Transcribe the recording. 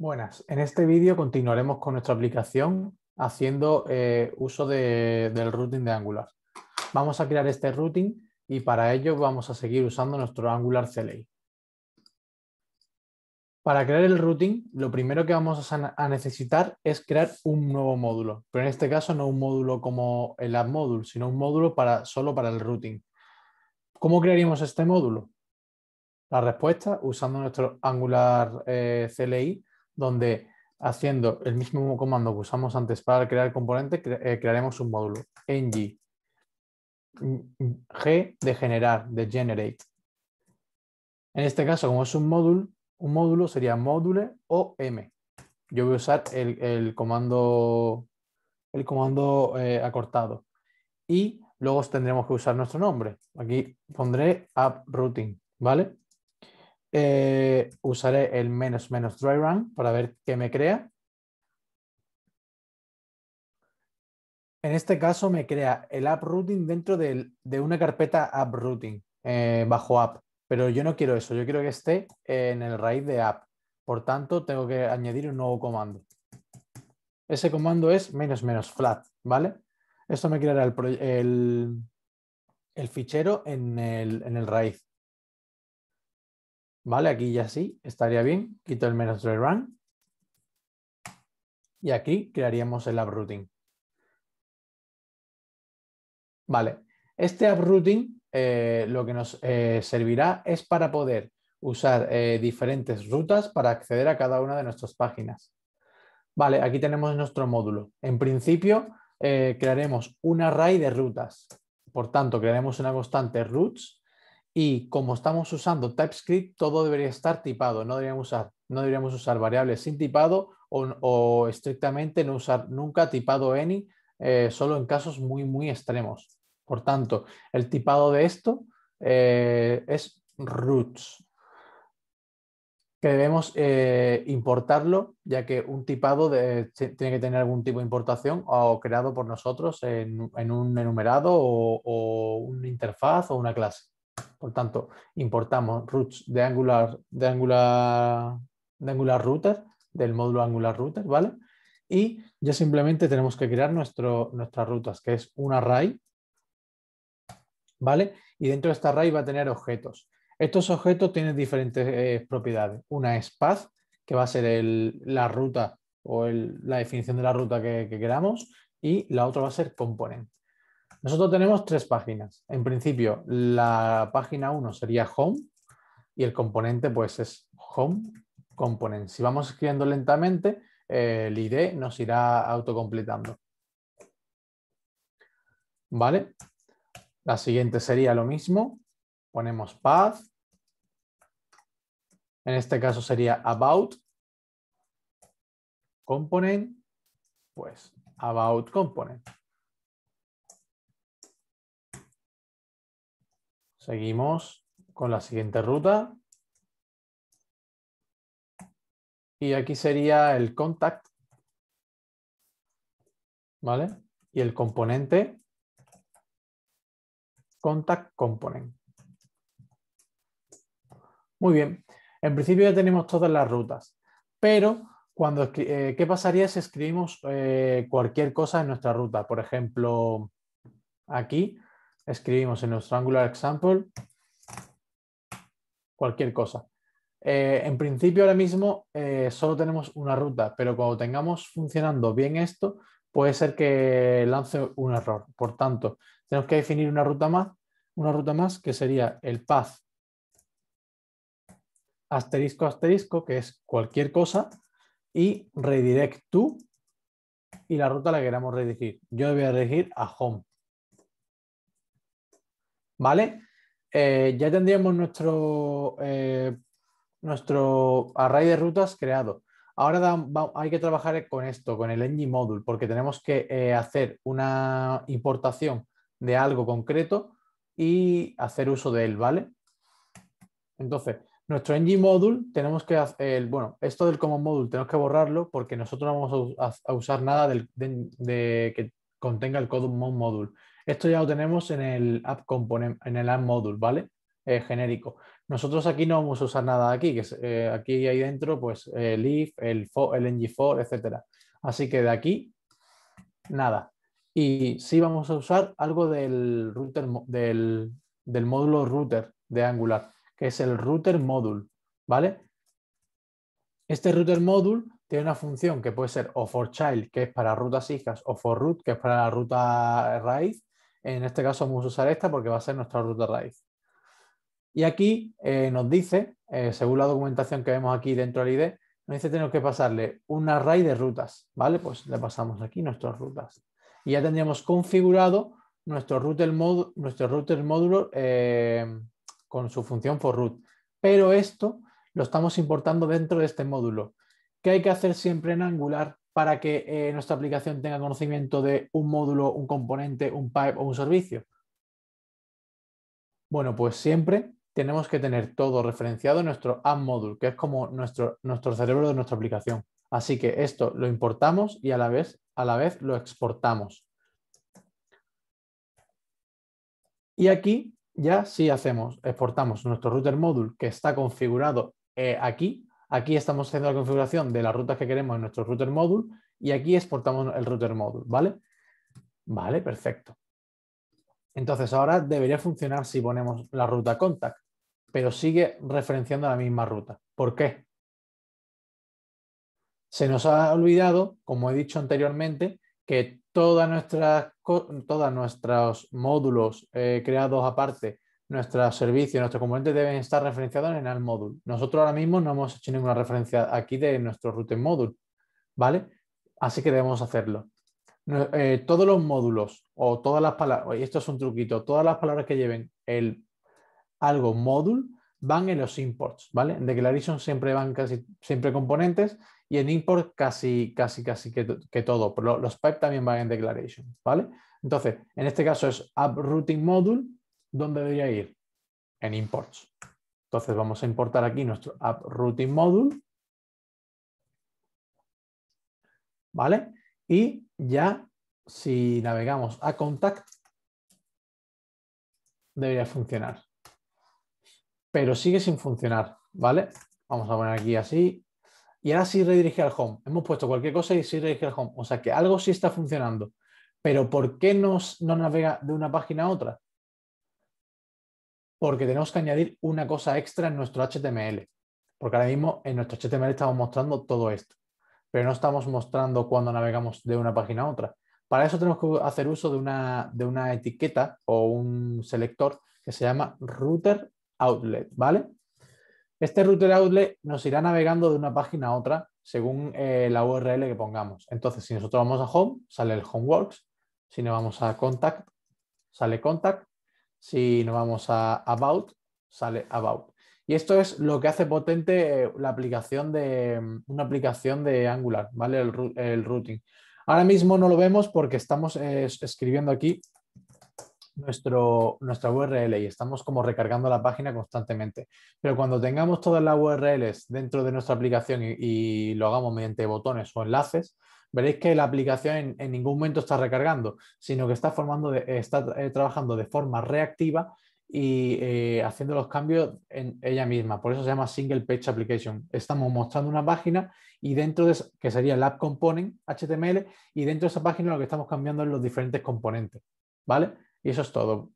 Buenas, en este vídeo continuaremos con nuestra aplicación haciendo eh, uso del routing de Angular. Vamos a crear este routing y para ello vamos a seguir usando nuestro Angular CLI. Para crear el routing, lo primero que vamos a, necesitar es crear un nuevo módulo, pero en este caso no un módulo como el App sino un módulo para, solo para el routing. ¿Cómo crearíamos este módulo? La respuesta, usando nuestro Angular eh, CLI, donde haciendo el mismo comando que usamos antes para crear el componente, eh, crearemos un módulo, ng, g de generar, de generate. En este caso, como es un módulo, un módulo sería module o m. Yo voy a usar el, comando, el comando eh, acortado. Y luego tendremos que usar nuestro nombre. Aquí pondré app routing, ¿vale? Eh, usaré el menos menos dry run para ver qué me crea. En este caso me crea el app routing dentro de, una carpeta app routing eh, bajo app, pero yo no quiero eso, yo quiero que esté en el raíz de app. Por tanto, tengo que añadir un nuevo comando. Ese comando es menos menos flat, ¿vale? Esto me creará el, el, fichero en el, en el raíz. ¿Vale? Aquí ya sí, estaría bien. Quito el menos run. Y aquí crearíamos el routing. Vale. Este uprooting routing eh, lo que nos eh, servirá es para poder usar eh, diferentes rutas para acceder a cada una de nuestras páginas. Vale, aquí tenemos nuestro módulo. En principio, crearemos un array de rutas. Por tanto, crearemos una constante roots y como estamos usando TypeScript, todo debería estar tipado. No deberíamos usar, variables sin tipado o, estrictamente no usar nunca tipado any, eh, solo en casos muy, muy extremos. Por tanto, el tipado de esto eh, es roots, que debemos eh, importarlo, ya que un tipado tiene que tener algún tipo de importación o creado por nosotros en, un enumerado o una interfaz o una clase. Por tanto, importamos roots de Angular, de Angular, de Angular Router, del módulo Angular Router, ¿vale? Y ya simplemente tenemos que crear nuestro, nuestras rutas, que es un array, ¿vale? Y dentro de esta array va a tener objetos. Estos objetos tienen diferentes eh, propiedades. Una es path, que va a ser la ruta o la definición de la ruta que, queramos, y la otra va a ser Componente. Nosotros tenemos tres páginas. En principio, la página 1 sería home y el componente pues es home component. Si vamos escribiendo lentamente, eh, el ID nos irá autocompletando. ¿Vale? La siguiente sería lo mismo. Ponemos path. En este caso sería about component, pues about component. Seguimos con la siguiente ruta. Y aquí sería el contact. ¿Vale? Y el componente contact component. Muy bien. En principio ya tenemos todas las rutas, pero cuando, eh, ¿qué pasaría si escribimos eh, cualquier cosa en nuestra ruta? Por ejemplo, aquí escribimos en nuestro Angular Example cualquier cosa. Eh, en principio ahora mismo eh, solo tenemos una ruta, pero cuando tengamos funcionando bien esto, puede ser que lance un error. Por tanto, tenemos que definir una ruta más, una ruta más que sería el path asterisco asterisco, que es cualquier cosa, y redirect to y la ruta la queremos redirigir. Yo voy a redirigir a home. ¿vale? Eh, ya tendríamos nuestro, eh, nuestro array de rutas creado. Ahora hay que trabajar con esto, con el engine module, porque tenemos que eh, hacer una importación de algo concreto y hacer uso de él, ¿vale? Entonces, nuestro engine module tenemos que hacer, bueno, esto del common module tenemos que borrarlo porque nosotros no vamos a, usar nada del, de, que contenga el code module. Esto ya lo tenemos en el app component, en el app module, ¿vale? Eh, genérico. Nosotros aquí no vamos a usar nada de aquí, que eh, aquí y ahí dentro, pues eh, el if, el for, el ng for, etcétera. Así que de aquí, nada. Y sí vamos a usar algo del del módulo router de Angular, que es el router module, ¿vale? Este router module tiene una función que puede ser o for child, que es para rutas hijas, o for root, que es para la ruta raíz, en este caso vamos a usar esta porque va a ser nuestra ruta raíz. Y aquí eh, nos dice, eh, según la documentación que vemos aquí dentro del ID, nos dice que tenemos que pasarle un array de rutas, ¿vale? Pues le pasamos aquí nuestras rutas. Y ya tendríamos configurado nuestro router, nuestro router módulo eh, con su función for root. Pero esto lo estamos importando dentro de este módulo. ¿Qué hay que hacer siempre en Angular? para que eh, nuestra aplicación tenga conocimiento de un módulo, un componente, un pipe o un servicio? Bueno, pues siempre tenemos que tener todo referenciado en nuestro app module, que es como nuestro, nuestro cerebro de nuestra aplicación. Así que esto lo importamos y a la vez, a la vez lo exportamos. Y aquí ya sí hacemos, exportamos nuestro router module que está configurado eh, aquí Aquí estamos haciendo la configuración de las rutas que queremos en nuestro router module y aquí exportamos el router module, ¿vale? Vale, perfecto. Entonces ahora debería funcionar si ponemos la ruta contact, pero sigue referenciando a la misma ruta. ¿Por qué? Se nos ha olvidado, como he dicho anteriormente, que todos nuestros módulos eh, creados aparte nuestros servicios, nuestros componentes deben estar referenciados en el módulo. Nosotros ahora mismo no hemos hecho ninguna referencia aquí de nuestro routing módulo, ¿vale? Así que debemos hacerlo. Eh, todos los módulos o todas las palabras, y esto es un truquito, todas las palabras que lleven el algo módulo van en los imports, ¿vale? En declaration siempre van casi siempre componentes y en import casi, casi, casi que, todo, pero los pipe también van en declaration, ¿vale? Entonces, en este caso es app routing module ¿dónde debería ir? En imports. Entonces vamos a importar aquí nuestro app routing module. ¿Vale? Y ya si navegamos a contact, debería funcionar. Pero sigue sin funcionar, ¿vale? Vamos a poner aquí así. Y ahora sí redirige al home. Hemos puesto cualquier cosa y sí redirige al home. O sea que algo sí está funcionando. Pero ¿por qué no, no navega de una página a otra? porque tenemos que añadir una cosa extra en nuestro HTML. Porque ahora mismo en nuestro HTML estamos mostrando todo esto, pero no estamos mostrando cuando navegamos de una página a otra. Para eso tenemos que hacer uso de una, de una etiqueta o un selector que se llama router outlet, ¿vale? Este router outlet nos irá navegando de una página a otra según eh, la URL que pongamos. Entonces, si nosotros vamos a Home, sale el Homeworks. Si nos vamos a Contact, sale Contact. Si nos vamos a About, sale About. Y esto es lo que hace potente eh, la aplicación de, mm, una aplicación de Angular, ¿vale? El, routing. Ahora mismo no lo vemos porque estamos eh, escribiendo aquí nuestro, nuestra URL y estamos como recargando la página constantemente. Pero cuando tengamos todas las URLs dentro de nuestra aplicación y lo hagamos mediante botones o enlaces, veréis que la aplicación en, ningún momento está recargando, sino que está, formando está eh, trabajando de forma reactiva y eh, haciendo los cambios en ella misma. Por eso se llama Single Page Application. Estamos mostrando una página y dentro de que sería el App Component HTML, y dentro de esa página lo que estamos cambiando es los diferentes componentes. ¿Vale? Y eso es todo.